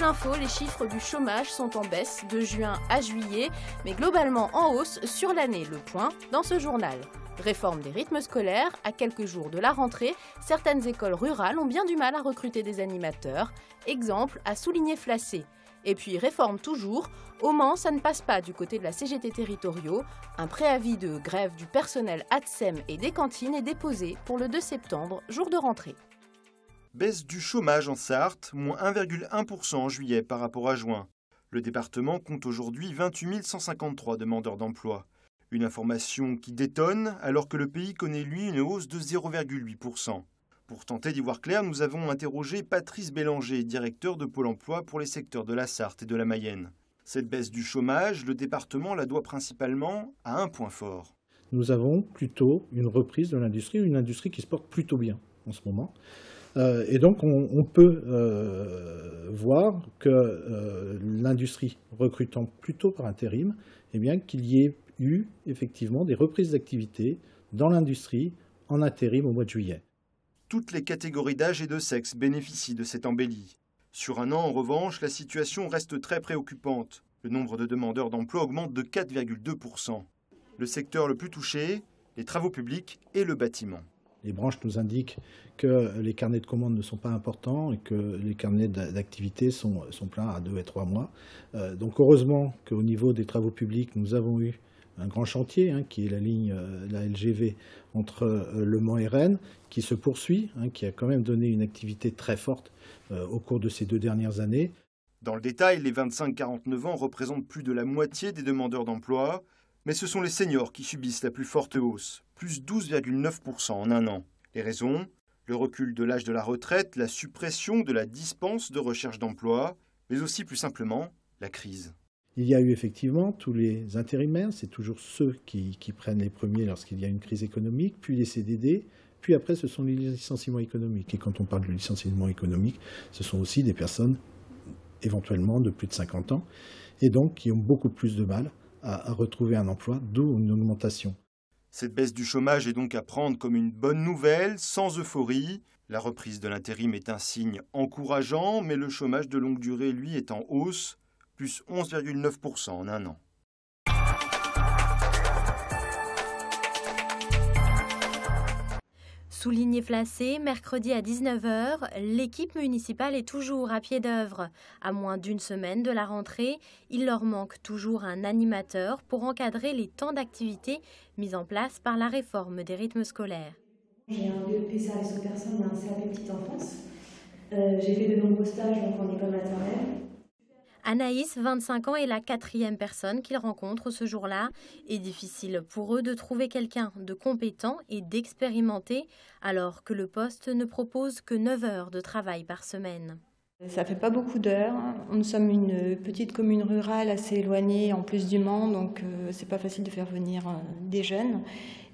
l'info, les chiffres du chômage sont en baisse de juin à juillet, mais globalement en hausse sur l'année. Le point dans ce journal. Réforme des rythmes scolaires, à quelques jours de la rentrée, certaines écoles rurales ont bien du mal à recruter des animateurs. Exemple à souligner Flacé. Et puis réforme toujours, au Mans ça ne passe pas du côté de la CGT territoriaux. Un préavis de grève du personnel ATSEM et des cantines est déposé pour le 2 septembre, jour de rentrée. Baisse du chômage en Sarthe, moins 1,1% en juillet par rapport à juin. Le département compte aujourd'hui 28 153 demandeurs d'emploi. Une information qui détonne alors que le pays connaît lui une hausse de 0,8%. Pour tenter d'y voir clair, nous avons interrogé Patrice Bélanger, directeur de Pôle emploi pour les secteurs de la Sarthe et de la Mayenne. Cette baisse du chômage, le département la doit principalement à un point fort. Nous avons plutôt une reprise de l'industrie, une industrie qui se porte plutôt bien en ce moment. Euh, et donc, on, peut euh, voir que euh, l'industrie recrutant plutôt par intérim, eh bien qu'il y ait eu effectivement des reprises d'activité dans l'industrie en intérim au mois de juillet. Toutes les catégories d'âge et de sexe bénéficient de cette embellie. Sur un an, en revanche, la situation reste très préoccupante. Le nombre de demandeurs d'emploi augmente de 4,2%. Le secteur le plus touché, les travaux publics et le bâtiment les branches nous indiquent que les carnets de commandes ne sont pas importants et que les carnets d'activité sont, pleins à deux et trois mois. Euh, donc heureusement qu'au niveau des travaux publics, nous avons eu un grand chantier hein, qui est la ligne, euh, la LGV entre euh, Le Mans et Rennes, qui se poursuit, hein, qui a quand même donné une activité très forte au cours de ces deux dernières années. Dans le détail, les 25-49 ans représentent plus de la moitié des demandeurs d'emploi. Mais ce sont les seniors qui subissent la plus forte hausse, plus 12,9% en un an. Les raisons Le recul de l'âge de la retraite, la suppression de la dispense de recherche d'emploi, mais aussi plus simplement la crise. Il y a eu effectivement tous les intérimaires, c'est toujours ceux qui, prennent les premiers lorsqu'il y a une crise économique, puis les CDD, puis après ce sont les licenciements économiques. Et quand on parle de licenciement économique, ce sont aussi des personnes éventuellement de plus de 50 ans, et donc qui ont beaucoup plus de mal à, retrouver un emploi, d'où une augmentation. Cette baisse du chômage est donc à prendre comme une bonne nouvelle, sans euphorie. La reprise de l'intérim est un signe encourageant, mais le chômage de longue durée, lui, est en hausse, plus 11,9% en un an. Souligné flacé, mercredi à 19h, l'équipe municipale est toujours à pied d'œuvre. À moins d'une semaine de la rentrée, il leur manque toujours un animateur pour encadrer les temps d'activité mis en place par la réforme des rythmes scolaires. J'ai un BEP service aux personnes, un service petite enfance. Euh, j'ai fait de nombreux stages en école maternelle. Anaïs, 25 ans, est la quatrième personne qu'ils rencontrent ce jour-là. est difficile pour eux de trouver quelqu'un de compétent et d'expérimenté, alors que le poste ne propose que 9 heures de travail par semaine. Ça fait pas beaucoup d'heures. Hein. Nous sommes une petite commune rurale assez éloignée en plus du Mans, donc euh, c'est pas facile de faire venir euh, des jeunes.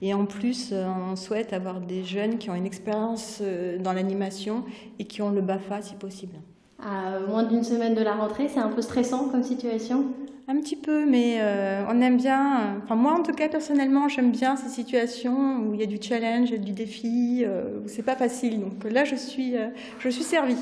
Et en plus, euh, on souhaite avoir des jeunes qui ont une expérience dans l'animation et qui ont le BAFA si possible à moins d'une semaine de la rentrée. C'est un peu stressant comme situation Un petit peu, mais euh, on aime bien, enfin moi en tout cas personnellement, j'aime bien ces situations où il y a du challenge, du défi, euh, où c'est pas facile. Donc là, je suis, euh, je suis servie.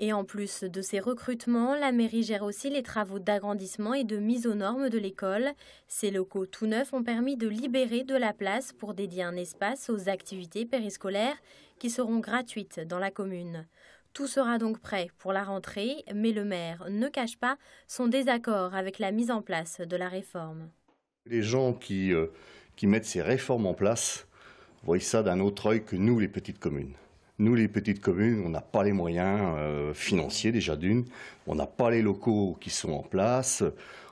Et en plus de ces recrutements, la mairie gère aussi les travaux d'agrandissement et de mise aux normes de l'école. Ces locaux tout neufs ont permis de libérer de la place pour dédier un espace aux activités périscolaires qui seront gratuites dans la commune. Tout sera donc prêt pour la rentrée, mais le maire ne cache pas son désaccord avec la mise en place de la réforme. Les gens qui, euh, mettent ces réformes en place voient ça d'un autre œil que nous, les petites communes. Nous, les petites communes, on n'a pas les moyens euh, financiers déjà d'une, on n'a pas les locaux qui sont en place,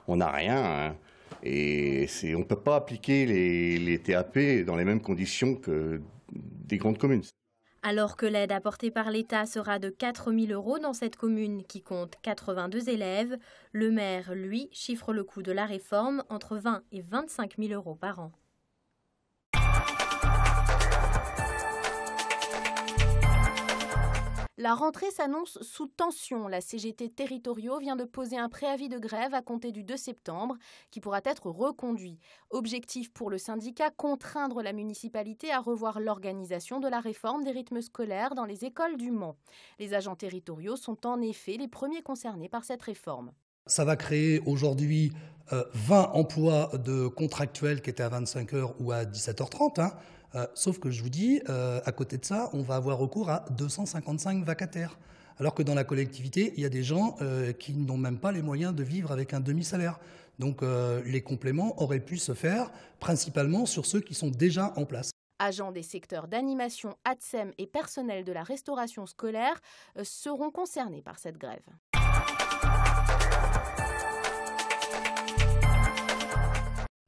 on n'a rien. Hein. Et on ne peut pas appliquer les TAP dans les mêmes conditions que des grandes communes. Alors que l'aide apportée par l'État sera de 4 000 euros dans cette commune qui compte 82 élèves, le maire, lui, chiffre le coût de la réforme entre 20 et 25 000 euros par an. La rentrée s'annonce sous tension. La CGT Territoriaux vient de poser un préavis de grève à compter du 2 septembre qui pourra être reconduit. Objectif pour le syndicat, contraindre la municipalité à revoir l'organisation de la réforme des rythmes scolaires dans les écoles du Mans. Les agents territoriaux sont en effet les premiers concernés par cette réforme. Ça va créer aujourd'hui 20 euh, emplois de contractuels qui étaient à 25 heures ou à 17h30. Hein. Euh, sauf que je vous dis, euh, à côté de ça, on va avoir recours à 255 vacataires. Alors que dans la collectivité, il y a des gens qui n'ont même pas les moyens de vivre avec un demi-salaire. Donc les compléments auraient pu se faire principalement sur ceux qui sont déjà en place. Agents des secteurs d'animation, ATSEM et personnel de la restauration scolaire seront concernés par cette grève.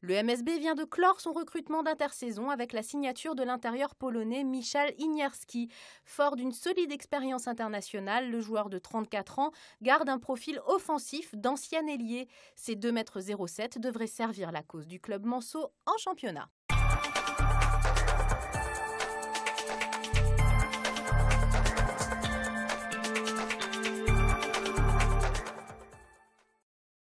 Le MSB vient de clore son recrutement d'intersaison avec la signature de l'intérieur polonais Michal Inierski. Fort d'une solide expérience internationale, le joueur de 34 ans garde un profil offensif d'ancien ailier. Ses 2,07 m devraient servir la cause du club manso en championnat.